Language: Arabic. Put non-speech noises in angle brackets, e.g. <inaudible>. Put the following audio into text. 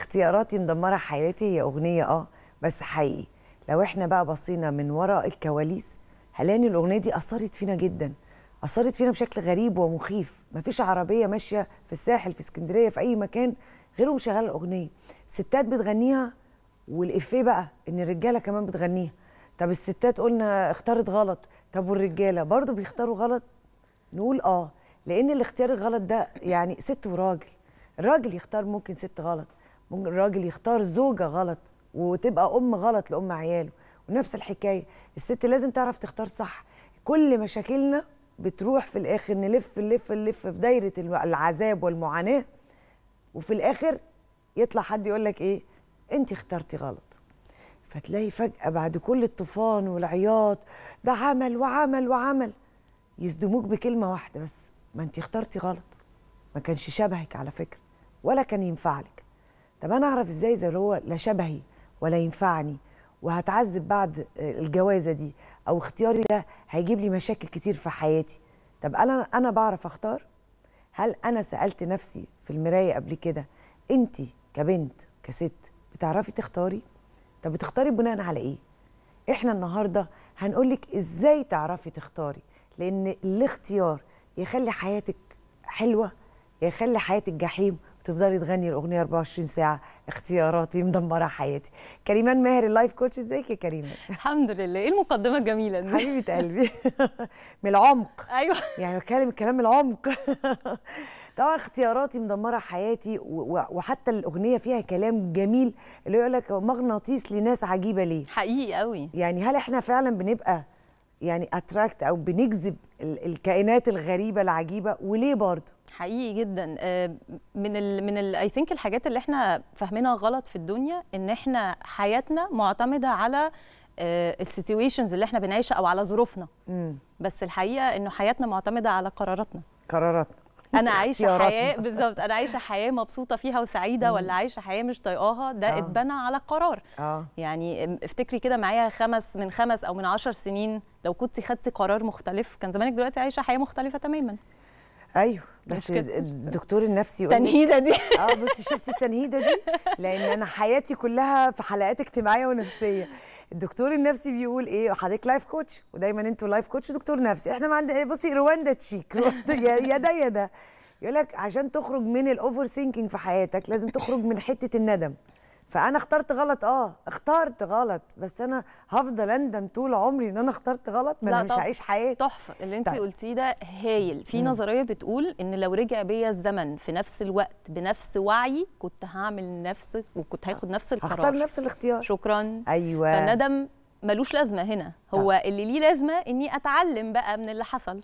اختياراتي مدمره حياتي هي اغنيه اه بس حقيقي لو احنا بقى بصينا من وراء الكواليس هلاني الاغنيه دي اثرت فينا جدا اثرت فينا بشكل غريب ومخيف مفيش عربيه ماشيه في الساحل في اسكندريه في اي مكان غيرهم شغال الاغنيه ستات بتغنيها والافيه بقى ان الرجاله كمان بتغنيها طب الستات قلنا اختارت غلط طب والرجاله برضو بيختاروا غلط نقول اه لان الاختيار الغلط ده يعني ست وراجل الراجل يختار ممكن ست غلط ممكن الراجل يختار زوجه غلط وتبقى ام غلط لام عياله ونفس الحكايه الست لازم تعرف تختار صح كل مشاكلنا بتروح في الاخر نلف نلف نلف في دايره العذاب والمعاناه وفي الاخر يطلع حد يقول لك ايه انت اخترتي غلط فتلاقي فجاه بعد كل الطوفان والعياط ده عمل وعمل وعمل يصدموك بكلمه واحده بس ما انت اخترتي غلط ما كانش شبهك على فكره ولا كان ينفعلك طب انا اعرف ازاي اذا هو لا شبهي ولا ينفعني وهتعذب بعد الجوازه دي او اختياري ده هيجيب لي مشاكل كتير في حياتي طب انا انا بعرف اختار هل انا سالت نفسي في المرايه قبل كده انت كبنت كست بتعرفي تختاري طب بتختاري بناء على ايه احنا النهارده هنقولك ازاي تعرفي تختاري لان الاختيار يخلي حياتك حلوه يخلي حياتك جحيم وتفضلي تغني الاغنيه 24 ساعه اختياراتي مدمره حياتي كريمان ماهر اللايف كوتش ازيك يا كريمان الحمد لله ايه المقدمه الجميله دي حبيبه قلبي <laughs> من العمق ايوه يعني بتكلم الكلام من العمق <laughs> طبعا اختياراتي مدمره حياتي وحتى الاغنيه فيها كلام جميل اللي يقول لك مغناطيس لناس عجيبه ليه حقيقي قوي يعني هل احنا فعلا بنبقى يعني اتراكت او بنجذب الكائنات الغريبه العجيبه وليه برضه حقيقي جدا آه، من الـ من اي ثينك الحاجات اللي احنا فاهمينها غلط في الدنيا ان احنا حياتنا معتمده على آه، السيتويشنز اللي احنا بنعيشها او على ظروفنا بس الحقيقه انه حياتنا معتمده على قراراتنا قراراتنا انا عايشه حياه بالظبط انا عايشه حياه مبسوطه فيها وسعيده ولا عايشه حياه مش طايقاها ده آه. اتبنى على قرار آه. يعني افتكري كده معايا خمس من خمس او من عشر سنين لو كنت خدتي قرار مختلف كان زمانك دلوقتي عايشه حياه مختلفه تماما ايوه بس الدكتور النفسي يقول التنهيده دي <laughs> اه بصي شفتي التنهيده دي لان انا حياتي كلها في حلقات اجتماعيه ونفسيه الدكتور النفسي بيقول ايه حضرتك لايف كوتش ودايما انتوا لايف كوتش ودكتور نفسي احنا ما عندنا بصي رواندا تشيك رواندا يا ده يا ده يقول لك عشان تخرج من الاوفر سينكينج في حياتك لازم تخرج من حته الندم فانا اخترت غلط اه اخترت غلط بس انا هفضل اندم طول عمري ان انا اخترت غلط ما انا مش هعيش حياتي تحفه اللي انت طيب. قلتيه ده هايل في نظريه بتقول ان لو رجع بيا الزمن في نفس الوقت بنفس وعي كنت هعمل نفس وكنت هاخد نفس القرار هختار نفس الاختيار شكرا ايوه فالندم ملوش لازمه هنا هو طب. اللي ليه لازمه اني اتعلم بقى من اللي حصل